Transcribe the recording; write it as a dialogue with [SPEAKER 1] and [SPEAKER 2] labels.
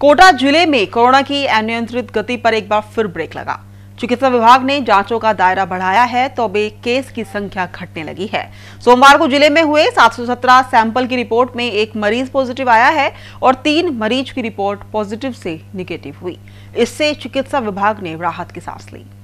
[SPEAKER 1] कोटा जिले में कोरोना की अनियंत्रित गति पर एक बार फिर ब्रेक लगा चिकित्सा विभाग ने जांचों का दायरा बढ़ाया है तो अब केस की संख्या घटने लगी है सोमवार को जिले में हुए 717 सैंपल की रिपोर्ट में एक मरीज पॉजिटिव आया है और तीन मरीज की रिपोर्ट पॉजिटिव से निगेटिव हुई इससे चिकित्सा विभाग ने राहत की सांस ली